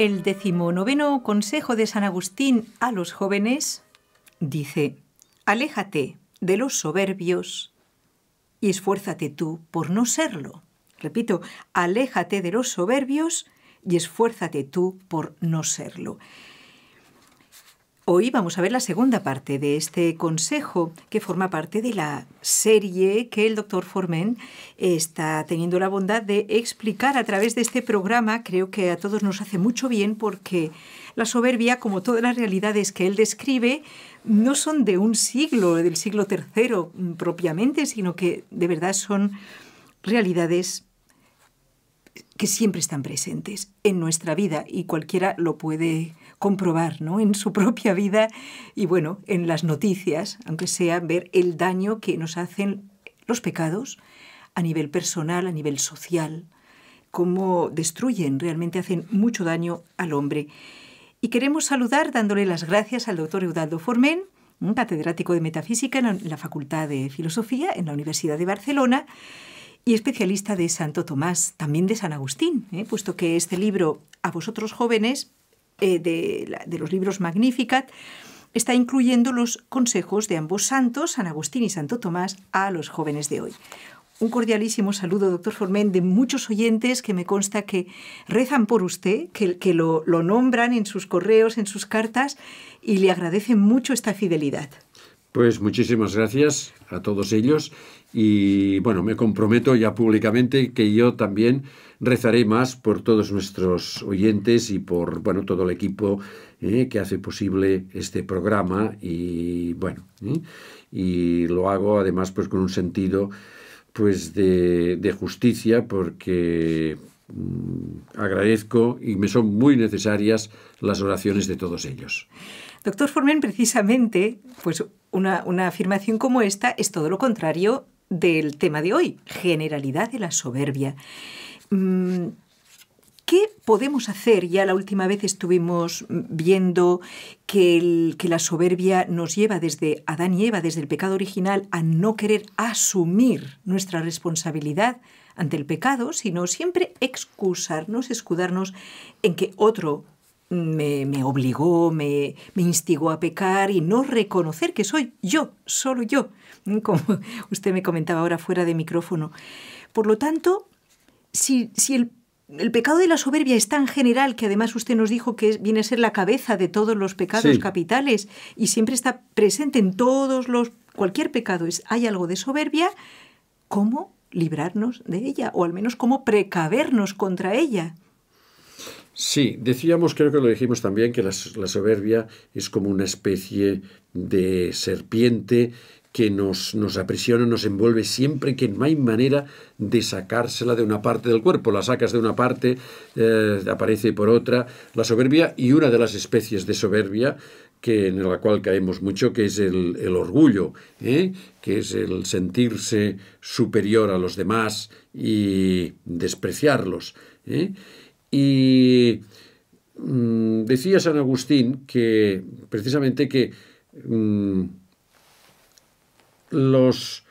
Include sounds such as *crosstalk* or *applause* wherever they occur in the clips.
El decimonoveno consejo de San Agustín a los jóvenes dice, aléjate de los soberbios y esfuérzate tú por no serlo. Repito, aléjate de los soberbios y esfuérzate tú por no serlo. Hoy vamos a ver la segunda parte de este consejo que forma parte de la serie que el doctor Formen está teniendo la bondad de explicar a través de este programa. Creo que a todos nos hace mucho bien porque la soberbia, como todas las realidades que él describe, no son de un siglo, del siglo III propiamente, sino que de verdad son realidades que siempre están presentes en nuestra vida y cualquiera lo puede comprobar ¿no? en su propia vida y bueno, en las noticias, aunque sea ver el daño que nos hacen los pecados a nivel personal, a nivel social, cómo destruyen, realmente hacen mucho daño al hombre. Y queremos saludar dándole las gracias al doctor Eudaldo Formén, un catedrático de Metafísica en la Facultad de Filosofía en la Universidad de Barcelona y especialista de Santo Tomás, también de San Agustín, ¿eh? puesto que este libro a vosotros jóvenes eh, de, los libros Magnificat, está incluyendo los consejos de ambos santos, San Agustín y Santo Tomás, a los jóvenes de hoy. Un cordialísimo saludo, doctor Formén, de muchos oyentes que me consta que rezan por usted, que, lo nombran en sus correos, en sus cartas, y le agradecen mucho esta fidelidad. Pues muchísimas gracias a todos ellos y bueno, me comprometo ya públicamente que yo también rezaré más por todos nuestros oyentes y por bueno, todo el equipo eh, que hace posible este programa. Y bueno, eh, y lo hago además pues con un sentido pues de, justicia porque mm, agradezco y me son muy necesarias las oraciones de todos ellos. Doctor Formen, precisamente, pues una, una afirmación como esta es todo lo contrario del tema de hoy, generalidad de la soberbia. Mm, ¿Qué podemos hacer? Ya la última vez estuvimos viendo que, que, la soberbia nos lleva desde Adán y Eva, desde el pecado original, a no querer asumir nuestra responsabilidad ante el pecado, sino siempre excusarnos, escudarnos en que otro me, obligó, me, instigó a pecar y no reconocer que soy yo, solo yo, *laughs* como usted me comentaba ahora fuera de micrófono. Por lo tanto, si, el, pecado de la soberbia es tan general, que además usted nos dijo que viene a ser la cabeza de todos los pecados capitales y siempre está presente en todos los, cualquier pecado, hay algo de soberbia, ¿cómo librarnos de ella? O al menos cómo precavernos contra ella. Sí, decíamos, creo que lo dijimos también, que la, soberbia es como una especie de serpiente que nos, nos, aprisiona, nos envuelve siempre que no hay manera de sacársela de una parte del cuerpo. La sacas de una parte, eh, aparece por otra. La soberbia y una de las especies de soberbia que, en la cual caemos mucho, que es el, orgullo, ¿eh? que es el sentirse superior a los demás y despreciarlos. ¿eh? Y mm, decía San Agustín que precisamente que mm, los,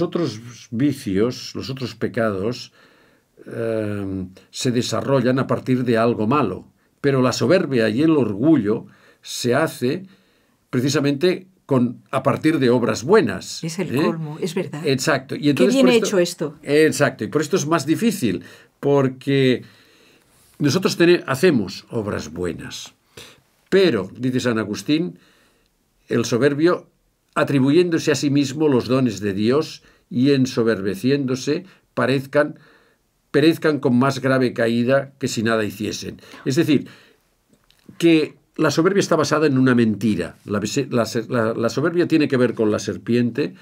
otros vicios, los otros pecados, em, se desarrollan a partir de algo malo, pero la soberbia y el orgullo se hace precisamente con, a partir de obras buenas. Es el ¿eh? colmo, es verdad. Exacto. Y entonces, Qué bien hecho esto. Exacto, y por esto es más difícil, porque nosotros hacemos obras buenas, pero, dice San Agustín, el soberbio, atribuyéndose a sí mismo los dones de Dios y ensoberbeciéndose, parezcan, perezcan con más grave caída que si nada hiciesen. Es decir, que la soberbia está basada en una mentira. la, soberbia tiene que ver con la serpiente,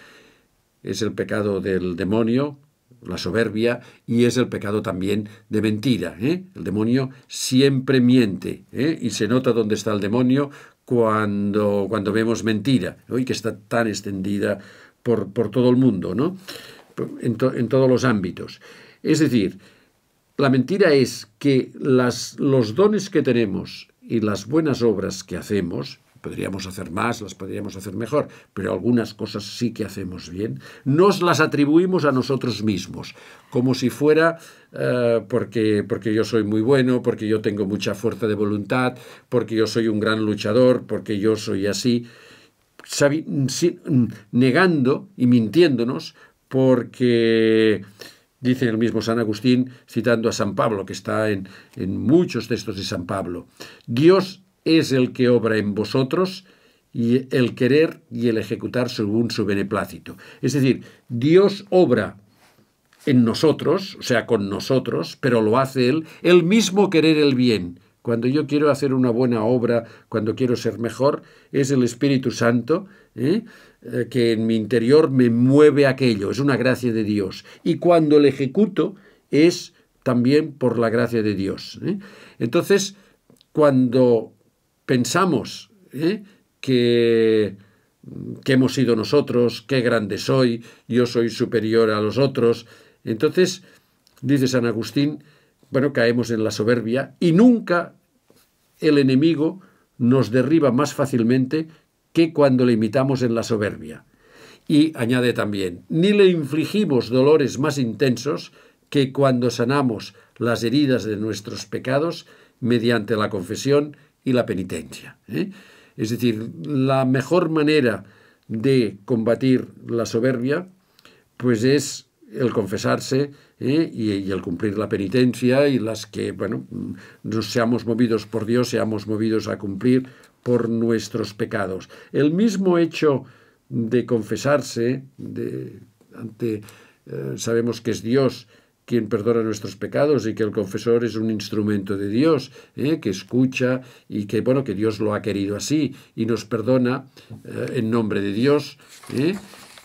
es el pecado del demonio, la soberbia y es el pecado también de mentira. ¿eh? El demonio siempre miente ¿eh? y se nota dónde está el demonio cuando, cuando vemos mentira, hoy que está tan extendida por, por todo el mundo, ¿no? en, en, todos los ámbitos. Es decir, la mentira es que las, los dones que tenemos y las buenas obras que hacemos podríamos hacer más, las podríamos hacer mejor, pero algunas cosas sí que hacemos bien, nos las atribuimos a nosotros mismos, como si fuera eh, porque, porque yo soy muy bueno, porque yo tengo mucha fuerza de voluntad, porque yo soy un gran luchador, porque yo soy así, negando y mintiéndonos porque... Dice el mismo San Agustín, citando a San Pablo, que está en, en muchos textos de San Pablo, Dios es el que obra en vosotros y el querer y el ejecutar según su beneplácito. Es decir, Dios obra en nosotros, o sea, con nosotros, pero lo hace Él, el mismo querer el bien. Cuando yo quiero hacer una buena obra, cuando quiero ser mejor, es el Espíritu Santo ¿eh? Eh, que en mi interior me mueve aquello, es una gracia de Dios. Y cuando lo ejecuto, es también por la gracia de Dios. ¿eh? Entonces, cuando pensamos ¿eh? que, que hemos sido nosotros, qué grande soy, yo soy superior a los otros. Entonces, dice San Agustín, bueno, caemos en la soberbia y nunca el enemigo nos derriba más fácilmente que cuando le imitamos en la soberbia. Y añade también, ni le infligimos dolores más intensos que cuando sanamos las heridas de nuestros pecados mediante la confesión y la penitencia. ¿eh? Es decir, la mejor manera de combatir la soberbia, pues es el confesarse ¿eh? y, el cumplir la penitencia y las que, bueno, mm, nos seamos movidos por Dios, seamos movidos a cumplir por nuestros pecados. El mismo hecho de confesarse de, ante, eh, sabemos que es Dios, quien perdona nuestros pecados y que el confesor es un instrumento de Dios, ¿eh? que escucha y que, bueno, que Dios lo ha querido así y nos perdona eh, en nombre de Dios, ¿eh?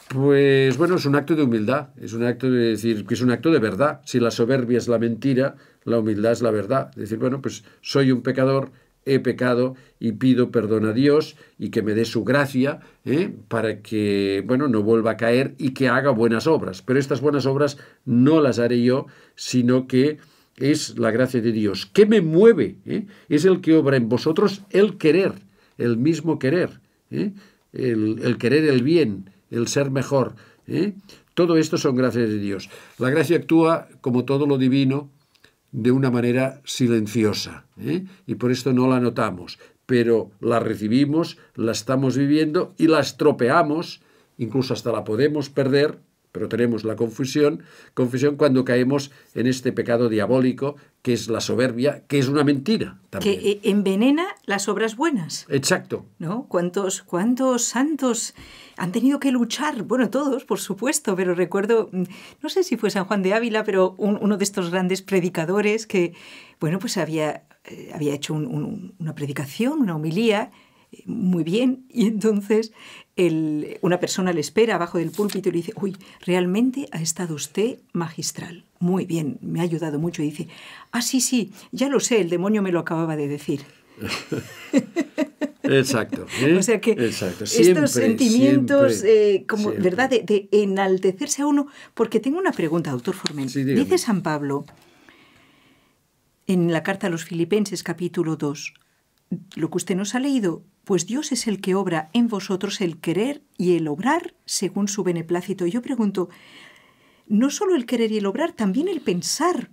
pues bueno, es un acto de humildad, es un acto de decir que es un acto de verdad. Si la soberbia es la mentira, la humildad es la verdad. Decir, bueno, pues soy un pecador, he pecado y pido perdón a Dios y que me dé su gracia ¿eh? para que, bueno, no vuelva a caer y que haga buenas obras. Pero estas buenas obras no las haré yo, sino que es la gracia de Dios. ¿Qué me mueve? ¿eh? Es el que obra en vosotros el querer, el mismo querer, ¿eh? el, querer el bien, el ser mejor. Todo esto son gracias de Dios. La gracia actúa como todo lo divino, de una manera silenciosa ¿eh? y por esto no la notamos, pero la recibimos, la estamos viviendo y la estropeamos, incluso hasta la podemos perder pero tenemos la confusión, confusión cuando caemos en este pecado diabólico que es la soberbia, que es una mentira también. Que eh, envenena las obras buenas. Exacto. ¿No? ¿Cuántos, cuántos santos han tenido que luchar? Bueno, todos, por supuesto, pero recuerdo, mm, no sé si fue San Juan de Ávila, pero uno de estos grandes predicadores que, bueno, pues había, eh, había hecho una predicación, una homilía, muy bien. Y entonces una persona le espera abajo del púlpito y le dice, uy, realmente ha estado usted magistral. Muy bien, me ha ayudado mucho. Y dice, ah, sí, sí, ya lo sé, el demonio me lo acababa de decir. *laughs* Exacto. ¿eh? O sea que estos sentimientos, eh, como, ¿verdad?, de, enaltecerse a uno. Porque tengo una pregunta, doctor Formen. dice San Pablo, en la carta a los Filipenses, capítulo 2, lo que usted nos ha leído, pues Dios es el que obra en vosotros el querer y el obrar según su beneplácito. Yo pregunto, no solo el querer y el obrar, también el pensar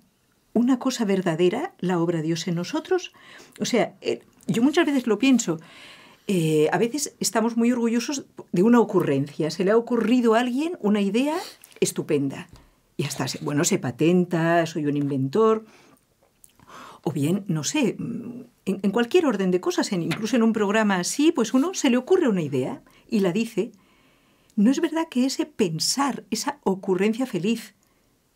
una cosa verdadera, la obra de Dios en nosotros. O sea, eh, yo muchas veces lo pienso, eh, a veces estamos muy orgullosos de una ocurrencia, se le ha ocurrido a alguien una idea estupenda. Y hasta, bueno, se patenta, soy un inventor, o bien, no sé, en, cualquier orden de cosas, incluso en un programa así, pues uno se le ocurre una idea y la dice. ¿No es verdad que ese pensar, esa ocurrencia feliz,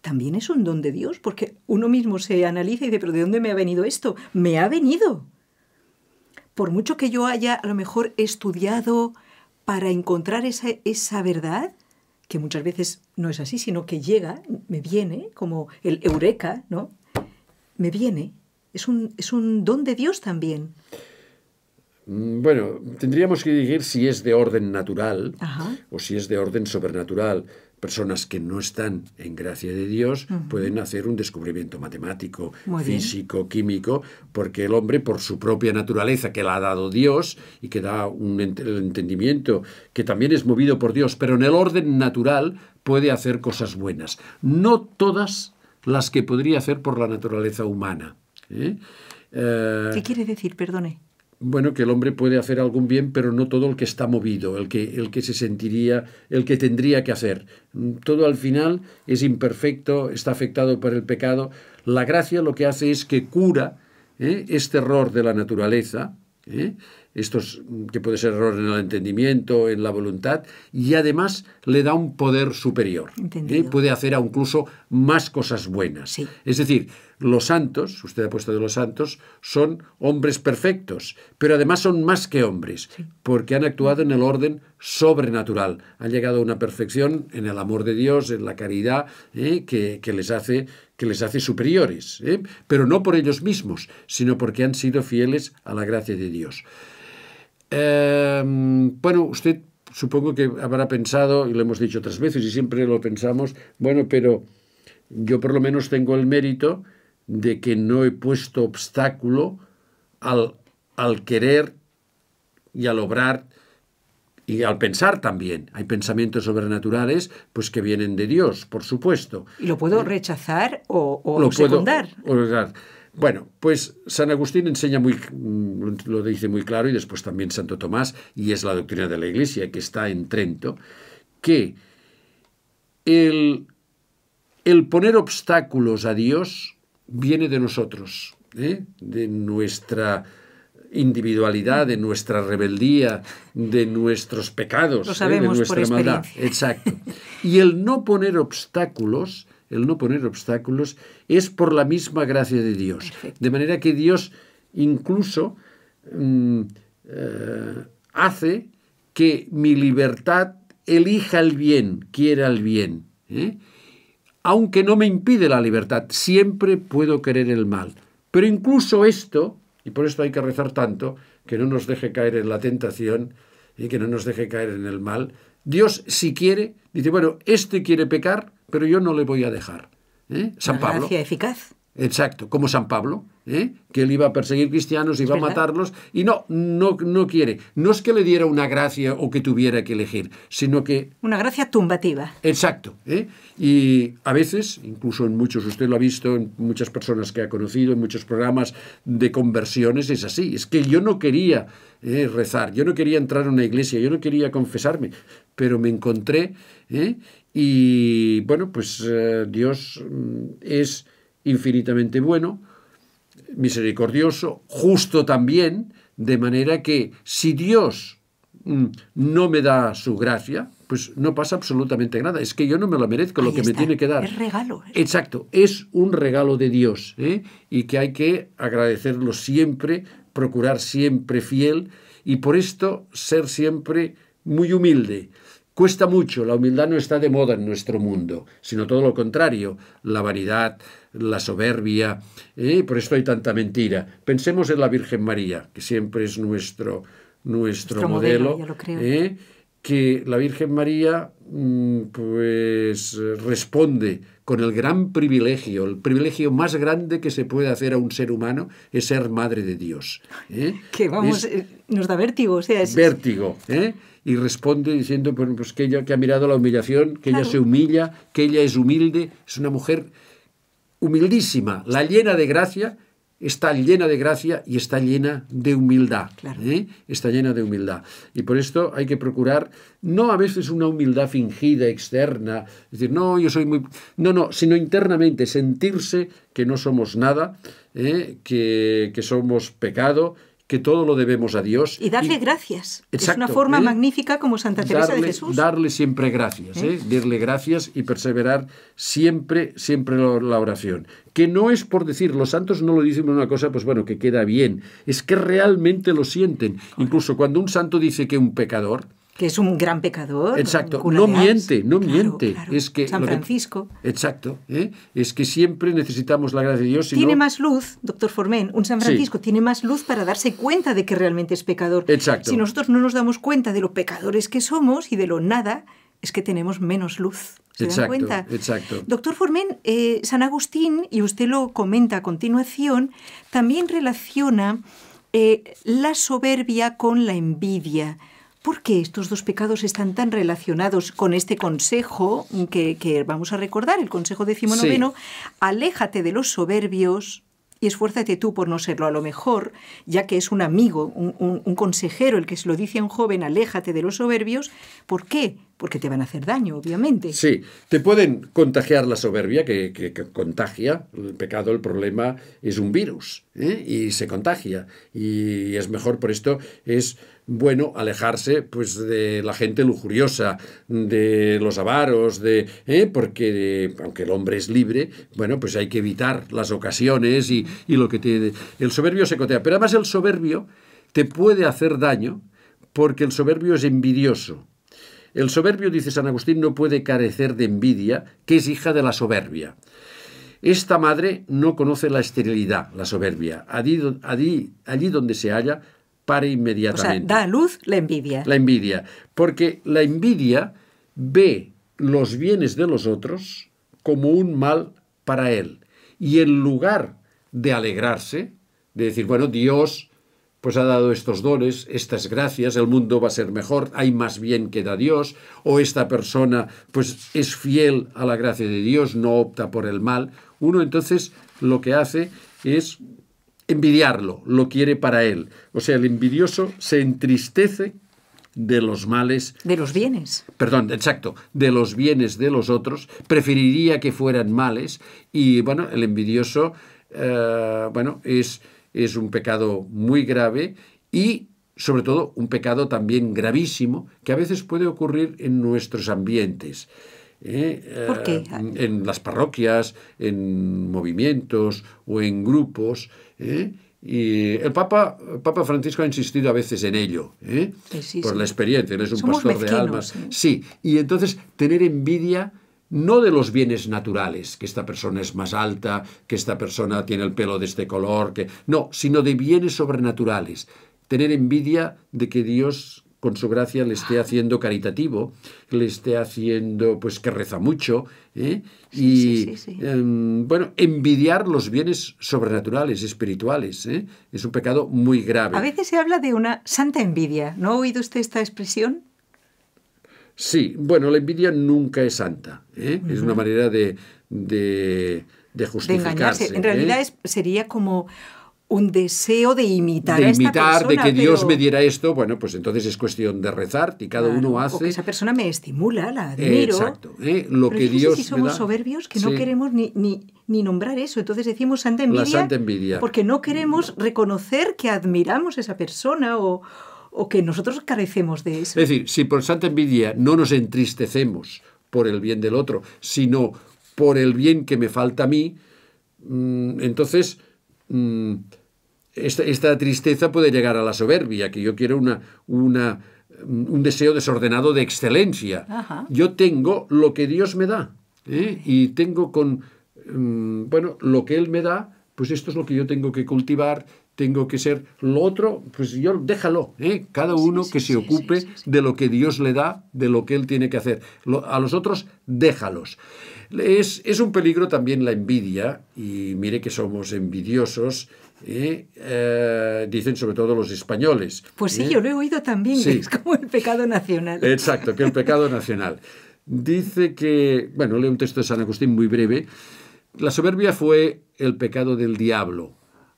también es un don de Dios? Porque uno mismo se analiza y dice, pero ¿de dónde me ha venido esto? Me ha venido. Por mucho que yo haya a lo mejor estudiado para encontrar esa, esa verdad, que muchas veces no es así, sino que llega, me viene, como el eureka, ¿no? Me viene. Es un, don de Dios también. Mm, bueno, tendríamos que decir si es de orden natural o si es de orden sobrenatural. Personas que no están en gracia de Dios pueden hacer un descubrimiento matemático, físico, químico, porque el hombre, por su propia naturaleza que la ha dado Dios y que da un entendimiento que también es movido por Dios, pero en el orden natural puede hacer cosas buenas. No todas las que podría hacer por la naturaleza humana. Eh, qué quiere decir, perdone? Bueno, que el hombre puede hacer algún bien, pero no todo el que está movido, el que, el que se sentiría, el que tendría que hacer. Todo al final es imperfecto, está afectado por el pecado. La gracia lo que hace es que cura ¿eh? este error de la naturaleza, ¿eh? estos que puede ser error en el entendimiento, en la voluntad, y además le da un poder superior. ¿eh? Puede hacer incluso más cosas buenas. Es decir, los santos, usted ha puesto de los santos, son hombres perfectos, pero además son más que hombres, porque han actuado en el orden sobrenatural, han llegado a una perfección en el amor de Dios, en la caridad, ¿eh? que, les hace, que les hace superiores, ¿eh? pero no por ellos mismos, sino porque han sido fieles a la gracia de Dios. Em, bueno, usted supongo que habrá pensado, y lo hemos dicho otras veces y siempre lo pensamos, bueno, pero yo por lo menos tengo el mérito de que no he puesto obstáculo al, al querer y al obrar y al pensar también. Hay pensamientos sobrenaturales pues que vienen de Dios, por supuesto. ¿Y lo puedo eh, rechazar o, o lo bueno, pues San Agustín enseña muy, mm, lo dice muy claro y después también Santo Tomás, y es la doctrina de la Iglesia que está en Trento, que el, el poner obstáculos a Dios viene de nosotros, ¿eh? de nuestra individualidad, de nuestra rebeldía, de nuestros pecados, ¿eh? sabemos, de nuestra maldad. Exacto. Y el no poner obstáculos, el no poner obstáculos, es por la misma gracia de Dios. De manera que Dios incluso mm, eh, hace que mi libertad elija el bien, quiera el bien aunque no me impide la libertad. Siempre puedo querer el mal. Pero incluso esto, y por esto hay que rezar tanto, que no nos deje caer en la tentación y que no nos deje caer en el mal, Dios si quiere, dice, bueno, este quiere pecar, pero yo no le voy a dejar. ¿Eh? San Pablo. eficaz. Exacto, como San Pablo, ¿eh? que él iba a perseguir cristianos, iba a matarlos, y no, no, no quiere. No es que le diera una gracia o que tuviera que elegir, sino que... Una gracia tumbativa. Exacto. ¿eh? Y a veces, incluso en muchos, usted lo ha visto, en muchas personas que ha conocido, en muchos programas de conversiones, es así. Es que yo no quería ¿eh? rezar, yo no quería entrar a una iglesia, yo no quería confesarme, pero me encontré, ¿eh? y bueno, pues eh, Dios mm, es infinitamente bueno, misericordioso, justo también, de manera que si Dios mm, no me da su gracia, pues no pasa absolutamente nada. Es que yo no me la merezco lo que me tiene que dar. Es regalo. Exacto, es un regalo de Dios ¿eh? y que hay que agradecerlo siempre, procurar siempre fiel y por esto ser siempre muy humilde. Cuesta mucho, la humildad no está de moda en nuestro mundo, sino todo lo contrario, la vanidad, la soberbia, eh, por esto hay tanta mentira. Pensemos en la Virgen María, que siempre es nuestro, nuestro, modelo, eh, que la Virgen María mm, pues responde con el gran privilegio, el privilegio más grande que se puede hacer a un ser humano es ser madre de Dios. Eh. Que vamos, nos da vértigo, sea, es... Vértigo, ¿eh? Y responde diciendo pues, que ella que ha mirado la humillación, que ella se humilla, que ella es humilde, es una mujer humildísima, la llena de gracia, está llena de gracia y está llena de humildad. ¿eh? Está llena de humildad. Y por esto hay que procurar, no a veces una humildad fingida, externa, es decir, no, yo soy muy... No, no, sino internamente, sentirse que no somos nada, ¿eh? que, que somos pecado, que todo lo debemos a Dios. Y darle gracias. es una forma ¿eh? magnífica como Santa Teresa de Jesús. Darle siempre gracias, ¿eh? ¿Eh? darle gracias y perseverar siempre, siempre la oración. Que no es por decir, los santos no lo dicen una cosa, pues bueno, que queda bien. Es que realmente lo sienten. Incluso cuando un santo dice que un pecador, que es un gran pecador. Exacto, no miente, no miente. Es que San Francisco. exacto, ¿eh? es que siempre necesitamos la gracia de Dios. tiene más luz, doctor Formen, un San Francisco tiene más luz para darse cuenta de que realmente es pecador. Exacto. Si nosotros no nos damos cuenta de lo pecadores que somos y de lo nada, es que tenemos menos luz. ¿Se dan cuenta? Exacto. Doctor Formen, eh, San Agustín, y usted lo comenta a continuación, también relaciona eh, la soberbia con la envidia. ¿Por qué estos dos pecados están tan relacionados con este consejo que, vamos a recordar, el consejo decimonoveno? Aléjate de los soberbios, y esfuérzate tú por no serlo. A lo mejor, ya que es un amigo, un, consejero el que se lo dice a un joven, aléjate de los soberbios, ¿por qué? porque te van a hacer daño, obviamente. Sí, te pueden contagiar la soberbia, que, contagia el pecado, el problema es un virus ¿eh? y se contagia. Y es mejor, por esto es bueno alejarse pues de la gente lujuriosa, de los avaros, de ¿eh? porque aunque el hombre es libre, bueno, pues hay que evitar las ocasiones y, y lo que tiene El soberbio se cotea. Pero además el soberbio te puede hacer daño porque el soberbio es envidioso el soberbio, dice San Agustín, no puede carecer de envidia, que es hija de la soberbia. Esta madre no conoce la esterilidad, la soberbia. Allí, donde se halla, para inmediatamente. O sea, da a luz la envidia. La envidia. Porque la envidia ve los bienes de los otros como un mal para él. Y en lugar de alegrarse, de decir, bueno, Dios pues ha dado estos dones, estas gracias, el mundo va a ser mejor, hay más bien que da Dios, o esta persona pues es fiel a la gracia de Dios, no opta por el mal. Uno entonces lo que hace es envidiarlo, lo quiere para él. O sea, el envidioso se entristece de los males. De los bienes. Perdón, exacto, de los bienes de los otros, preferiría que fueran males y bueno, el envidioso, eh, bueno, es es un pecado muy grave y sobre todo un pecado también gravísimo que a veces puede ocurrir en nuestros ambientes. ¿eh? Eh, ¿Por qué? En las parroquias, en movimientos o en grupos. ¿eh? Y el Papa, Papa Francisco ha insistido a veces en ello, por la experiencia, él es un pastor de almas. Sí, y entonces tener envidia no de los bienes naturales, que esta persona es más alta, que esta persona tiene el pelo de este color, que no, sino de bienes sobrenaturales. Tener envidia de que Dios con su gracia le esté haciendo caritativo, le esté haciendo, pues que reza mucho, ¿eh? y em, bueno, envidiar los bienes sobrenaturales, espirituales, ¿eh? es un pecado muy grave. A veces se habla de una santa envidia, ¿no ha oído usted esta expresión? Sí, bueno, la envidia nunca es santa. ¿eh? Es una manera de, de, de justificarse. en ¿eh? realidad sería como un deseo de imitar a esta persona, de que Dios me diera esto bueno pues entonces es cuestión de rezar y cada uno hace esa persona me estimula la admiro exacto ¿eh? lo que Dios si somos soberbios que no queremos ni, ni, nombrar eso entonces decimos santa envidia, santa envidia porque no queremos reconocer que admiramos a esa persona o o que nosotros carecemos de eso. Es decir, si por santa envidia no nos entristecemos por el bien del otro, sino por el bien que me falta a mí, mm, entonces mm, esta, tristeza puede llegar a la soberbia, que yo quiero una, mm, un deseo desordenado de excelencia. Yo tengo lo que Dios me da ¿eh? y tengo con, bueno, lo que Él me da, pues esto es lo que yo tengo que cultivar tengo que ser lo otro, pues yo déjalo, ¿eh? cada uno que se ocupe de lo que Dios le da, de lo que él tiene que hacer. a los otros, déjalos. Es, un peligro también la envidia, y mire que somos envidiosos, ¿eh? Eh, dicen sobre todo los españoles. Pues sí, yo lo he oído también, es como el pecado nacional. Exacto, que el pecado nacional. Dice que, bueno, leo un texto de San Agustín muy breve, la soberbia fue el pecado del diablo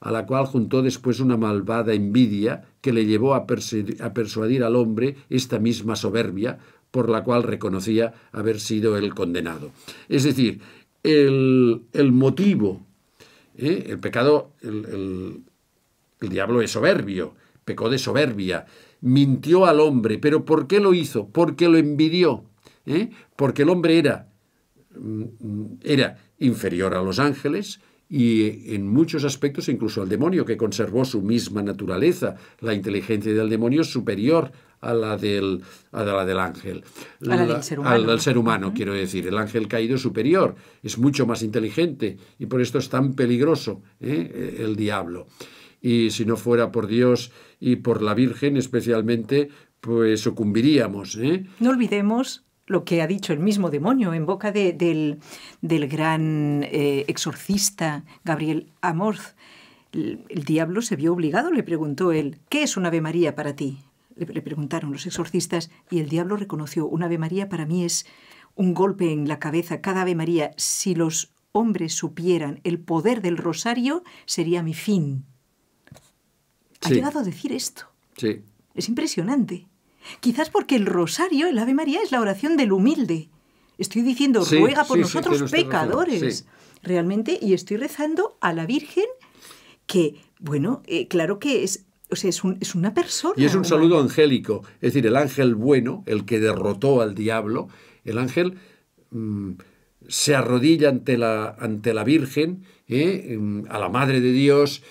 a la cual juntó después una malvada envidia que le llevó a, persuadir al hombre esta misma soberbia por la cual reconocía haber sido el condenado. Es decir, el, motivo, ¿eh? el pecado, el, diablo es soberbio, pecó de soberbia, mintió al hombre, pero ¿por qué lo hizo? Porque lo envidió, ¿Eh? porque el hombre era, mm, mm, era inferior a los ángeles, y en muchos aspectos incluso al demonio, que conservó su misma naturaleza. La inteligencia del demonio es superior a la del, la del ángel. a la del ser humano. Al, ser humano, quiero decir. El ángel caído es superior, es mucho más inteligente y por esto es tan peligroso ¿eh? el diablo. Y si no fuera por Dios y por la Virgen especialmente, pues sucumbiríamos. ¿eh? No olvidemos lo que ha dicho el mismo demonio en boca del, gran eh, exorcista Gabriel Amorth. El, diablo se vio obligado, le preguntó él, ¿qué es un Ave María para ti? Le, preguntaron los exorcistas y el diablo reconoció, una Ave María para mí es un golpe en la cabeza, cada Ave María, si los hombres supieran el poder del rosario, sería mi fin. Ha llegado a decir esto. Sí. Es impresionante. Quizás porque el rosario, el Ave María, es la oración del humilde. Estoy diciendo, ruega por nosotros pecadores. Realmente, y estoy rezando a la Virgen, que, bueno, eh, claro que es es, una persona. Y es un saludo angélico, es decir, el ángel bueno, el que derrotó al diablo, el ángel mm, se arrodilla ante la, ante la Virgen, eh, mm, a la Madre de Dios,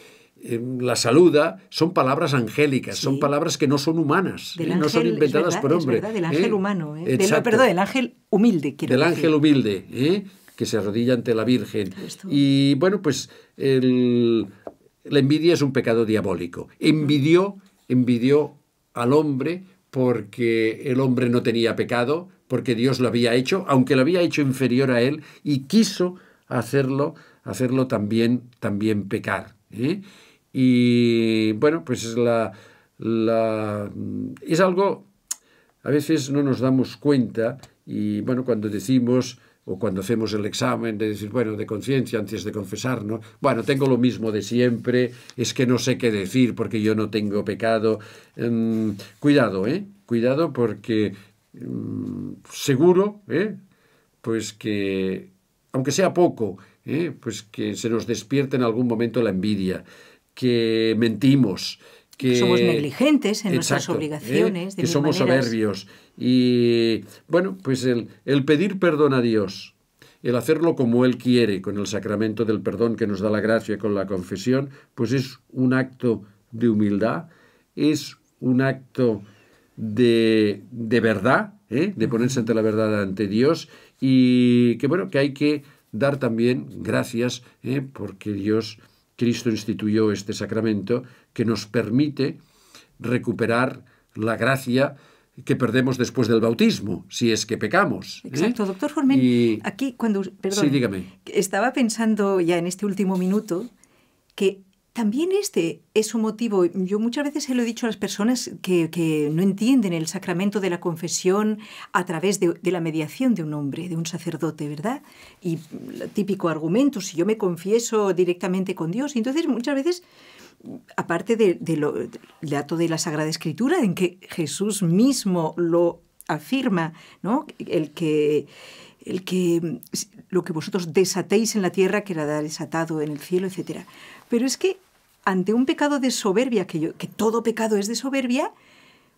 Em, la saluda, son palabras angélicas, son palabras que no son humanas, ¿eh? no son inventadas por hombre. Verdad, del ¿eh? ángel humano, ¿eh? del, ángel humilde, Del ángel humilde, que se arrodilla ante la Virgen. Y bueno, pues la envidia es un pecado diabólico. Envidió, envidió al hombre porque el hombre no tenía pecado, porque Dios lo había hecho, aunque lo había hecho inferior a él, y quiso hacerlo, hacerlo también, también pecar. Y bueno, pues es, la, la, es algo, a veces no nos damos cuenta y bueno, cuando decimos o cuando hacemos el examen de decir, bueno, de conciencia antes de confesarnos, bueno, tengo lo mismo de siempre, es que no sé qué decir porque yo no tengo pecado. Em, cuidado, ¿eh? Cuidado porque mm, seguro, ¿eh? Pues que, aunque sea poco, ¿eh? pues que se nos despierte en algún momento la envidia que mentimos, que somos negligentes en nuestras ¿eh? obligaciones, que somos soberbios. Y bueno, pues el, el pedir perdón a Dios, el hacerlo como Él quiere, con el sacramento del perdón que nos da la gracia con la confesión, pues es un acto de humildad, es un acto de, de verdad, ¿eh? de ponerse ante la verdad ante Dios y que bueno, que hay que dar también gracias ¿eh? porque Dios Cristo instituyó este sacramento que nos permite recuperar la gracia que perdemos después del bautismo, si es que pecamos. ¿eh? Exacto, doctor Jormen, Aquí, cuando. Perdón, sí, dígame. Estaba pensando ya en este último minuto que también este es un motivo, yo muchas veces se lo he dicho a las personas que, no entienden el sacramento de la confesión a través de, la mediación de un hombre, de un sacerdote, ¿verdad? Y típico argumento, si yo me confieso directamente con Dios, entonces muchas veces, aparte del dato de la Sagrada Escritura, en que Jesús mismo lo afirma, ¿no? El que el que lo que vosotros desatéis en la tierra que era desatado en el cielo, etc. Pero es que ante un pecado de soberbia, que, todo pecado es de soberbia,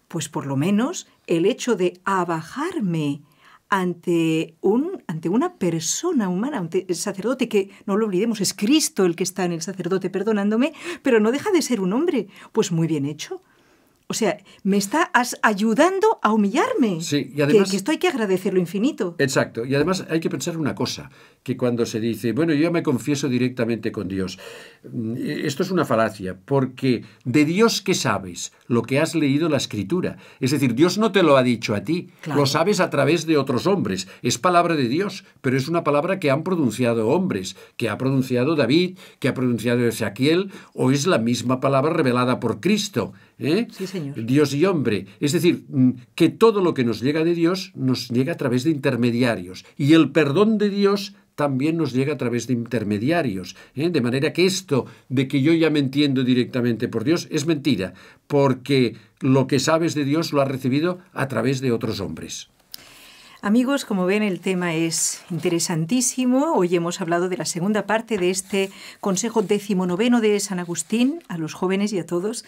pues por lo menos el hecho de abajarme ante, un, ante una persona humana, ante el sacerdote, que no lo olvidemos, es Cristo el que está en el sacerdote perdonándome, pero no deja de ser un hombre, pues muy bien hecho. O sea, me está ayudando a humillarme. Sí, y además... Que, esto hay que agradecerlo infinito. Exacto. Y además hay que pensar una cosa, que cuando se dice, bueno, yo me confieso directamente con Dios, mm, e, esto es una falacia, porque de Dios que sabes lo que has leído la Escritura. Es decir, Dios no te lo ha dicho a ti, lo sabes a través de otros hombres. Es palabra de Dios, pero es una palabra que han pronunciado hombres, que ha pronunciado David, que ha pronunciado Ezequiel, o es la misma palabra revelada por Cristo. ¿eh? Dios y hombre. Es decir, mm, que todo lo que nos llega de Dios nos llega a través de intermediarios. Y el perdón de Dios también nos llega a través de intermediarios. ¿eh? De manera que esto de que yo ya me entiendo directamente por Dios es mentira, porque lo que sabes de Dios lo has recibido a través de otros hombres. Amigos, como ven, el tema es interesantísimo. Hoy hemos hablado de la segunda parte de este Consejo XIX de San Agustín a los jóvenes y a todos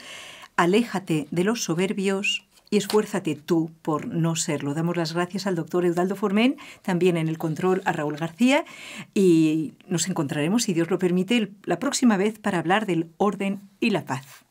aléjate de los soberbios y esfuérzate tú por no serlo. Damos las gracias al doctor Eudaldo Formén, también en el control a Raúl García y nos encontraremos, si Dios lo permite, la próxima vez para hablar del orden y la paz.